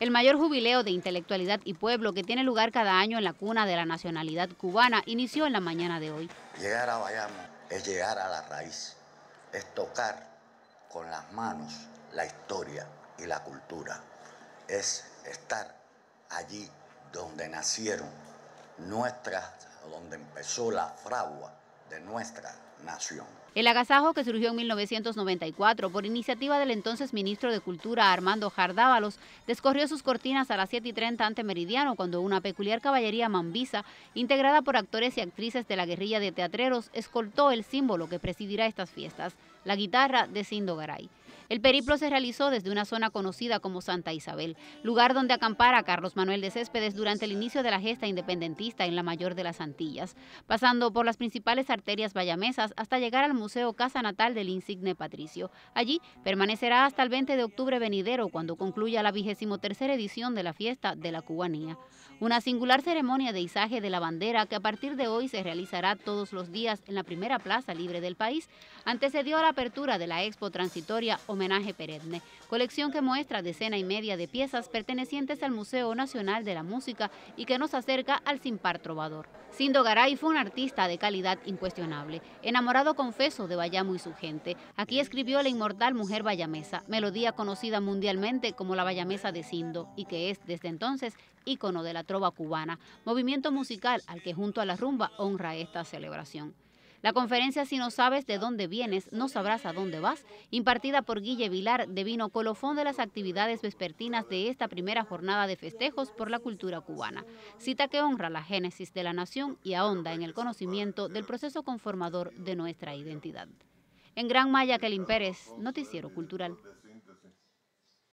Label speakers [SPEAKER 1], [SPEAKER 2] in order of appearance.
[SPEAKER 1] el mayor jubileo de intelectualidad y pueblo que tiene lugar cada año en la cuna de la nacionalidad cubana, inició en la mañana de hoy.
[SPEAKER 2] Llegar a Bayamo es llegar a la raíz, es tocar con las manos la historia y la cultura, es estar allí donde nacieron nuestras, donde empezó la fragua de nuestra nación.
[SPEAKER 1] El agasajo que surgió en 1994 por iniciativa del entonces ministro de Cultura Armando Jardávalos descorrió sus cortinas a las 7 y 30 ante meridiano cuando una peculiar caballería mambisa, integrada por actores y actrices de la guerrilla de teatreros, escoltó el símbolo que presidirá estas fiestas, la guitarra de Sindo Garay. El periplo se realizó desde una zona conocida como Santa Isabel, lugar donde acampara Carlos Manuel de Céspedes durante el inicio de la gesta independentista en la mayor de las Antillas, pasando por las principales arterias vallamesas hasta llegar al Museo Casa Natal del Insigne Patricio. Allí permanecerá hasta el 20 de octubre venidero cuando concluya la vigésimo tercera edición de la fiesta de la cubanía. Una singular ceremonia de izaje de la bandera que a partir de hoy se realizará todos los días en la primera plaza libre del país, antecedió a la apertura de la expo transitoria o homenaje perenne, colección que muestra decena y media de piezas pertenecientes al Museo Nacional de la Música y que nos acerca al sin par trovador. Sindo Garay fue un artista de calidad incuestionable, enamorado confeso de Bayamo y su gente. Aquí escribió la inmortal Mujer Bayamesa, melodía conocida mundialmente como la Bayamesa de Sindo y que es desde entonces ícono de la trova cubana, movimiento musical al que junto a la rumba honra esta celebración. La conferencia Si no sabes de dónde vienes, no sabrás a dónde vas, impartida por Guille Vilar, devino colofón de las actividades vespertinas de esta primera jornada de festejos por la cultura cubana. Cita que honra la génesis de la nación y ahonda en el conocimiento del proceso conformador de nuestra identidad. En Gran Maya, Kelin Pérez, Noticiero Cultural.